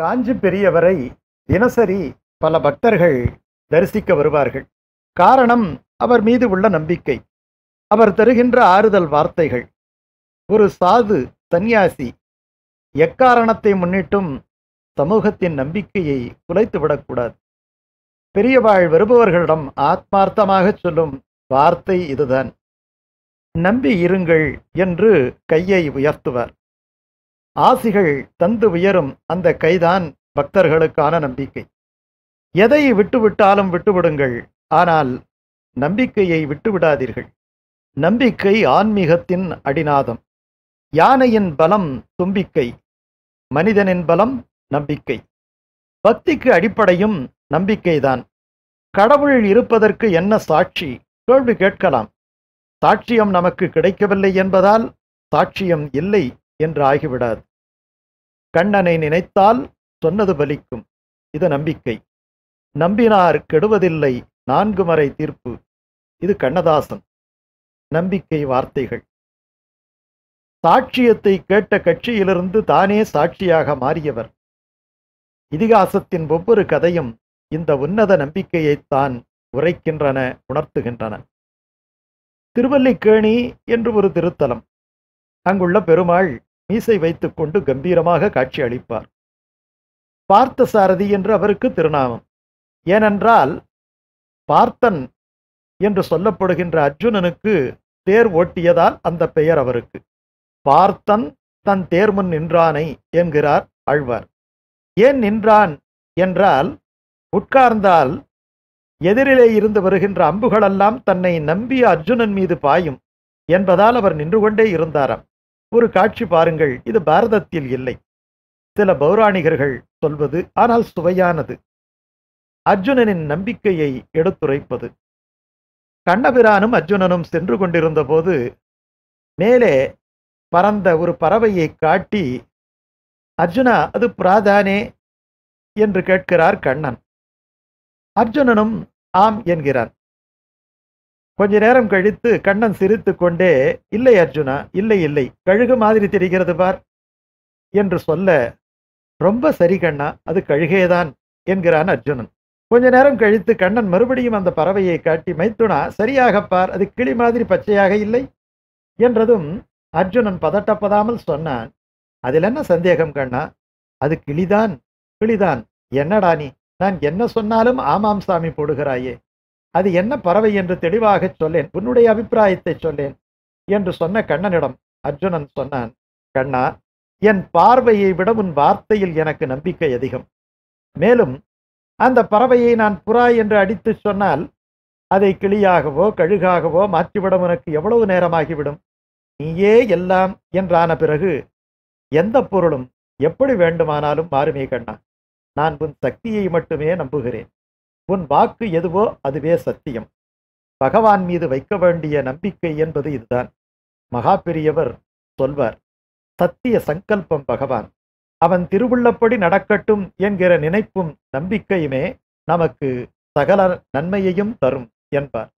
காஞ்சி பெரியவரை தினசரி பல பக்தர்கள் தரிசிக்க வருவார்கள் காரணம் அவர் மீது உள்ள நம்பிக்கை அவர் தருகின்ற ஆறுதல் வார்த்தைகள் ஒரு சாது சந்நியாசி எக்காரணத்தை முன்னிட்டும் சமூகத்தின் நம்பிக்கையை குலைத்து விடக்கூடாது பெரியவாழ் வருபவர்களிடம் ஆத்மார்த்தமாக சொல்லும் வார்த்தை இதுதான் நம்பி இருங்கள் என்று கையை உயர்த்துவார் ஆசிகள் தந்து உயரும் அந்த கைதான் பக்தர்களுக்கான நம்பிக்கை எதை விட்டுவிட்டாலும் விட்டுவிடுங்கள் ஆனால் நம்பிக்கையை விட்டுவிடாதீர்கள் நம்பிக்கை ஆன்மீகத்தின் அடிநாதம் யானையின் பலம் தும்பிக்கை மனிதனின் பலம் நம்பிக்கை பக்திக்கு அடிப்படையும் நம்பிக்கைதான் கடவுள் இருப்பதற்கு என்ன சாட்சி கேள்வி கேட்கலாம் சாட்சியம் நமக்கு கிடைக்கவில்லை என்பதால் சாட்சியம் இல்லை என்று ஆகிவிடாது கண்ணனை நினைத்தால் சொன்னது பலிக்கும் இது நம்பிக்கை நம்பினார் கெடுவதில்லை நான்கு மறை தீர்ப்பு இது கண்ணதாசன் நம்பிக்கை வார்த்தைகள் சாட்சியத்தை கேட்ட கட்சியிலிருந்து தானே சாட்சியாக மாறியவர் இதிகாசத்தின் ஒவ்வொரு கதையும் இந்த உன்னத நம்பிக்கையைத்தான் உரைக்கின்றன உணர்த்துகின்றன திருவல்லிக்கேணி என்று ஒரு திருத்தலம் அங்குள்ள பெருமாள் மீசை வைத்துக் கொண்டு கம்பீரமாக காட்சி அளிப்பார் பார்த்த சாரதி என்று அவருக்கு திருநாமம் ஏனென்றால் பார்த்தன் என்று சொல்லப்படுகின்ற அர்ஜுனனுக்கு தேர் ஓட்டியதால் அந்த பெயர் அவருக்கு பார்த்தன் தன் தேர் முன் நின்றானை என்கிறார் ஆழ்வார் ஏன் நின்றான் என்றால் உட்கார்ந்தால் எதிரிலே இருந்து வருகின்ற அம்புகளெல்லாம் தன்னை நம்பிய அர்ஜுனன் மீது பாயும் என்பதால் அவர் நின்று கொண்டே இருந்தாராம் ஒரு காட்சி பாருங்கள் இது பாரதத்தில் இல்லை சில பௌராணிகர்கள் சொல்வது ஆனால் சுவையானது அர்ஜுனனின் நம்பிக்கையை எடுத்துரைப்பது கண்ணபிரானும் அர்ஜுனனும் சென்று கொண்டிருந்த போது மேலே பறந்த ஒரு பறவையை காட்டி அர்ஜுனா அது பிராதானே என்று கேட்கிறார் கண்ணன் அர்ஜுனனும் ஆம் என்கிறான் கொஞ்ச நேரம் கழித்து கண்ணன் சிரித்து கொண்டே இல்லை அர்ஜுனா இல்லை இல்லை கழுகு மாதிரி தெரிகிறது பார் என்று சொல்ல ரொம்ப சரி கண்ணா அது கழுகேதான் என்கிறான் அர்ஜுனன் கொஞ்ச நேரம் கழித்து கண்ணன் மறுபடியும் அந்த பறவையை காட்டி மைத்துனா சரியாக பார் அது கிளி மாதிரி பச்சையாக இல்லை என்றதும் அர்ஜுனன் பதட்டப்படாமல் சொன்னான் அதில் என்ன சந்தேகம் கண்ணா அது கிளிதான் கிளிதான் என்னடா நீ நான் என்ன சொன்னாலும் ஆமாம் சாமி போடுகிறாயே அது என்ன பறவை என்று தெளிவாக சொல்லேன் உன்னுடைய அபிப்பிராயத்தை சொல்லேன் என்று சொன்ன கண்ணனிடம் அர்ஜுனன் சொன்னான் கண்ணா என் பார்வையை விட உன் வார்த்தையில் எனக்கு நம்பிக்கை அதிகம் மேலும் அந்த பறவையை நான் புறா என்று அடித்து சொன்னால் அதை கிளியாகவோ கழுகாகவோ மாற்றிவிடும் உனக்கு எவ்வளவு நேரமாகிவிடும் நீயே எல்லாம் என்றான பிறகு எந்த பொருளும் எப்படி வேண்டுமானாலும் மாறுமே கண்ணா நான் உன் சக்தியை மட்டுமே நம்புகிறேன் உன் வாக்கு எதுவோ அதுவே சத்தியம் பகவான் மீது வைக்க வேண்டிய நம்பிக்கை என்பது இதுதான் மகா பெரியவர் சொல்வார் சத்திய சங்கல்பம் பகவான் அவன் திருவுள்ளப்படி நடக்கட்டும் என்கிற நினைப்பும் நம்பிக்கையுமே நமக்கு சகல நன்மையையும் தரும் என்பார்